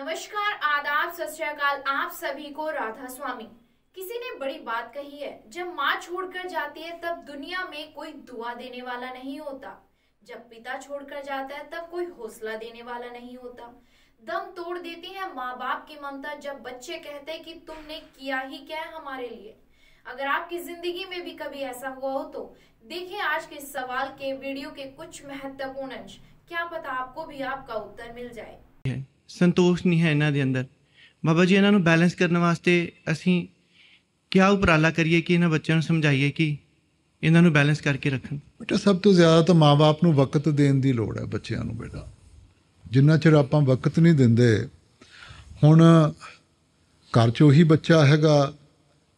नमस्कार आदाब सत आप सभी को राधा स्वामी किसी ने बड़ी बात कही है जब माँ छोड़कर जाती है तब दुनिया में कोई दुआ देने वाला नहीं होता जब पिता छोड़कर जाता है तब कोई हौसला देने वाला नहीं होता दम तोड़ देती है माँ बाप की ममता जब बच्चे कहते हैं कि तुमने किया ही क्या है हमारे लिए अगर आपकी जिंदगी में भी कभी ऐसा हुआ हो तो देखिए आज के सवाल के वीडियो के कुछ महत्वपूर्ण अंश क्या पता आपको भी आपका उत्तर मिल जाए ਸੰਤੋਸ਼ ਨਹੀਂ ਹੈ ਇਹਨਾਂ ਦੇ ਅੰਦਰ ਬਾਬਾ ਜੀ ਇਹਨਾਂ ਨੂੰ ਬੈਲੈਂਸ ਕਰਨ ਵਾਸਤੇ ਅਸੀਂ ਕਿਆ ਉਪਰਾਲਾ ਕਰੀਏ ਕਿ ਇਹਨਾਂ ਬੱਚਿਆਂ ਨੂੰ ਸਮਝਾਈਏ ਕਿ ਇਹਨਾਂ ਨੂੰ ਬੈਲੈਂਸ ਕਰਕੇ ਰੱਖਣ ਬੇਟਾ ਸਭ ਤੋਂ ਜ਼ਿਆਦਾ ਤਾਂ ਮਾਪੇ ਨੂੰ ਵਕਤ ਦੇਣ ਦੀ ਲੋੜ ਹੈ ਬੱਚਿਆਂ ਨੂੰ ਬੇਟਾ ਜਿੰਨਾ ਚਿਰ ਆਪਾਂ ਵਕਤ ਨਹੀਂ ਦਿੰਦੇ ਹੁਣ ਘਰ 'ਚ ਉਹੀ ਬੱਚਾ ਹੈਗਾ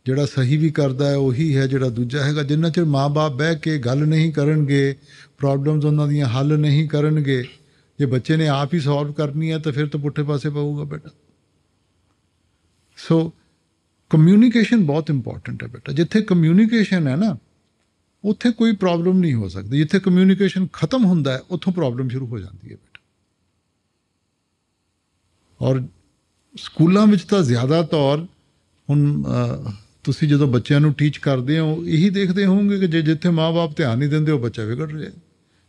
ਜਿਹੜਾ ਸਹੀ ਵੀ ਕਰਦਾ ਹੈ ਉਹੀ ਹੈ ਜਿਹੜਾ ਦੂਜਾ ਹੈਗਾ ਜਿੰਨਾ ਚਿਰ ਮਾਪੇ ਬਹਿ ਕੇ ਗੱਲ ਨਹੀਂ ਕਰਨਗੇ ਪ੍ਰੋਬਲਮਸ ਉਹਨਾਂ ਦੀਆਂ ਹੱਲ ਨਹੀਂ ਕਰਨਗੇ ਜੇ ਬੱਚੇ ਨੇ ਆਪ ਹੀ ਸੋਲਵ ਕਰਨੀ ਹੈ ਤਾਂ ਫਿਰ ਤਾਂ ਪੁੱਠੇ ਪਾਸੇ ਪਾਊਗਾ ਬੇਟਾ ਸੋ ਕਮਿਊਨੀਕੇਸ਼ਨ ਬਹੁਤ ਇੰਪੋਰਟੈਂਟ ਹੈ ਬੇਟਾ ਜਿੱਥੇ ਕਮਿਊਨੀਕੇਸ਼ਨ ਹੈ ਨਾ ਉੱਥੇ ਕੋਈ ਪ੍ਰੋਬਲਮ ਨਹੀਂ ਹੋ ਸਕਦੀ ਜਿੱਥੇ ਕਮਿਊਨੀਕੇਸ਼ਨ ਖਤਮ ਹੁੰਦਾ ਹੈ ਉੱਥੋਂ ਪ੍ਰੋਬਲਮ ਸ਼ੁਰੂ ਹੋ ਜਾਂਦੀ ਹੈ ਬੇਟਾ ਔਰ ਸਕੂਲਾਂ ਵਿੱਚ ਤਾਂ ਜ਼ਿਆਦਾ ਤੌਰ ਹੁਣ ਤੁਸੀਂ ਜਦੋਂ ਬੱਚਿਆਂ ਨੂੰ ਟੀਚ ਕਰਦੇ ਹੋ ਇਹੀ ਦੇਖਦੇ ਹੋਵੋਗੇ ਕਿ ਜੇ ਜਿੱਥੇ ਮਾਪੇ ਧਿਆਨ ਨਹੀਂ ਦਿੰਦੇ ਉਹ ਬੱਚਾ ਵਿਗੜ ਰਿਹਾ ਹੈ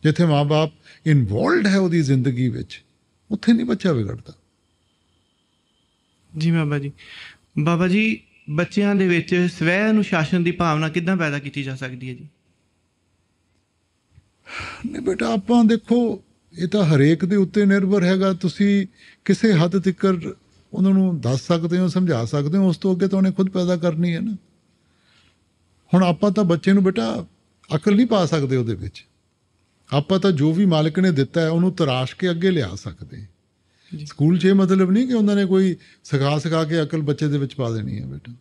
ਜਿੱਥੇ ਮਾਪੇ ਇਨਵੋਲਡ ਹੈ ਉਹਦੀ ਜ਼ਿੰਦਗੀ ਵਿੱਚ ਉੱਥੇ ਨਹੀਂ ਬੱਚਾ ਵਿਗੜਦਾ ਜੀ ਬਾਬਾ ਜੀ ਬਾਬਾ ਜੀ ਬੱਚਿਆਂ ਦੇ ਵਿੱਚ ਸਵੈ ਅਨੁਸ਼ਾਸਨ ਦੀ ਭਾਵਨਾ ਕਿੱਦਾਂ ਪੈਦਾ ਕੀਤੀ ਜਾ ਸਕਦੀ ਹੈ ਜੀ ਨਹੀਂ ਬੇਟਾ ਆਪਾਂ ਦੇਖੋ ਇਹ ਤਾਂ ਹਰੇਕ ਦੇ ਉੱਤੇ ਨਿਰਭਰ ਹੈਗਾ ਤੁਸੀਂ ਕਿਸੇ ਹੱਦ ਤੱਕ ਉਹਨਾਂ ਨੂੰ ਦੱਸ ਸਕਦੇ ਹੋ ਸਮਝਾ ਸਕਦੇ ਹੋ ਉਸ ਤੋਂ ਅੱਗੇ ਤਾਂ ਉਹਨੇ ਖੁਦ ਪੈਦਾ ਕਰਨੀ ਹੈ ਨਾ ਹੁਣ ਆਪਾਂ ਤਾਂ ਬੱਚੇ ਨੂੰ ਬੇਟਾ ਅਕਲ ਨਹੀਂ ਪਾ ਸਕਦੇ ਉਹਦੇ ਵਿੱਚ ਆਪਾਂ ਤਾਂ ਜੋ ਵੀ ਮਾਲਕ ਨੇ ਦਿੱਤਾ ਹੈ ਉਹਨੂੰ ਤਰਾਸ਼ ਕੇ ਅੱਗੇ ਲਿਆ ਸਕਦੇ ਸਕੂਲ 'ਚ ਇਹ ਮਤਲਬ ਨਹੀਂ ਕਿ ਉਹਨਾਂ ਨੇ ਕੋਈ ਸਿਖਾ ਸਿਖਾ ਕੇ ਅਕਲ ਬੱਚੇ ਦੇ ਵਿੱਚ ਪਾ ਦੇਣੀ ਹੈ ਬੇਟਾ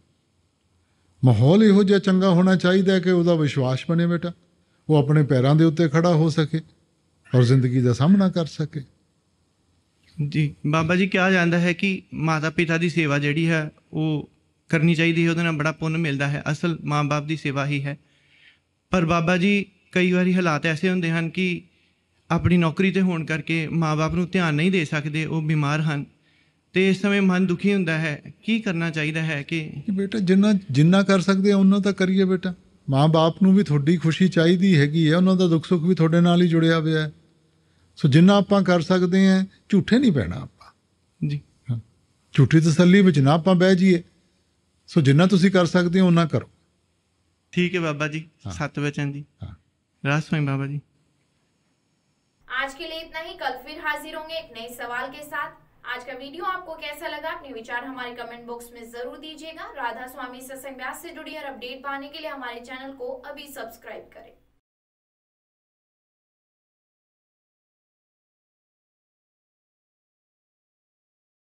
ਮਾਹੌਲ ਇਹੋ ਜਿਹਾ ਚੰਗਾ ਹੋਣਾ ਚਾਹੀਦਾ ਹੈ ਕਿ ਉਹਦਾ ਵਿਸ਼ਵਾਸ ਬਣੇ ਬੇਟਾ ਉਹ ਆਪਣੇ ਪੈਰਾਂ ਦੇ ਉੱਤੇ ਖੜਾ ਹੋ ਸਕੇ ਔਰ ਜ਼ਿੰਦਗੀ ਦਾ ਸਾਹਮਣਾ ਕਰ ਸਕੇ ਜੀ ਬਾਬਾ ਜੀ ਕਿਹਾ ਜਾਂਦਾ ਹੈ ਕਿ ਮਾਤਾ ਪਿਤਾ ਦੀ ਸੇਵਾ ਜਿਹੜੀ ਹੈ ਉਹ ਕਰਨੀ ਚਾਹੀਦੀ ਹੈ ਉਹਦੇ ਨਾਲ ਬੜਾ ਪੁੰਨ ਮਿਲਦਾ ਹੈ ਅਸਲ ਮਾਂ-ਬਾਪ ਦੀ ਸੇਵਾ ਹੀ ਹੈ ਪਰ ਬਾਬਾ ਜੀ ਕਈ ਵਾਰੀ ਹਾਲਾਤ ਐਸੇ ਹੁੰਦੇ ਹਨ ਕਿ ਆਪਣੀ ਨੌਕਰੀ ਤੇ ਹੋਣ ਕਰਕੇ ਮਾਪੇ ਨੂੰ ਧਿਆਨ ਨਹੀਂ ਦੇ ਸਕਦੇ ਉਹ ਬਿਮਾਰ ਹਨ ਤੇ ਇਸ ਸਮੇਂ ਮਨ ਦੁਖੀ ਹੁੰਦਾ ਹੈ ਕੀ ਕਰਨਾ ਚਾਹੀਦਾ ਹੈ ਕਿ ਬੇਟਾ ਜਿੰਨਾ ਜਿੰਨਾ ਕਰ ਸਕਦੇ ਆ ਉਹਨਾਂ ਤਾਂ ਕਰੀਏ ਬੇਟਾ ਮਾਪੇ ਨੂੰ ਵੀ ਤੁਹਾਡੀ ਖੁਸ਼ੀ ਚਾਹੀਦੀ ਹੈਗੀ ਹੈ ਉਹਨਾਂ ਦਾ ਦੁੱਖ ਸੁੱਖ ਵੀ ਤੁਹਾਡੇ ਨਾਲ ਹੀ ਜੁੜਿਆ ਹੋਇਆ ਹੈ ਸੋ ਜਿੰਨਾ ਆਪਾਂ ਕਰ ਸਕਦੇ ਆ ਝੂਠੇ ਨਹੀਂ ਪੈਣਾ ਆਪਾਂ ਜੀ ਹਾਂ ਝੂਠੀ ਤਸੱਲੀ ਵਿੱਚ ਨਾ ਆਪਾਂ ਬਹਿ ਜਾਈਏ ਸੋ ਜਿੰਨਾ ਤੁਸੀਂ ਕਰ ਸਕਦੇ ਹੋ ਉਹਨਾਂ ਕਰੋ ਠੀਕ ਹੈ ਬਾਬਾ ਜੀ ਸਤਿ ਵਚਨ ਜੀ ਹਾਂ राज बाबा जी आज के लिए इतना ही कल फिर हाजिर होंगे एक नए सवाल के साथ आज का वीडियो आपको कैसा लगा अपने विचार हमारे कमेंट बॉक्स में जरूर दीजिएगा राधा स्वामी सत्संग से जुड़ी हर अपडेट पाने के लिए हमारे चैनल को अभी सब्सक्राइब करें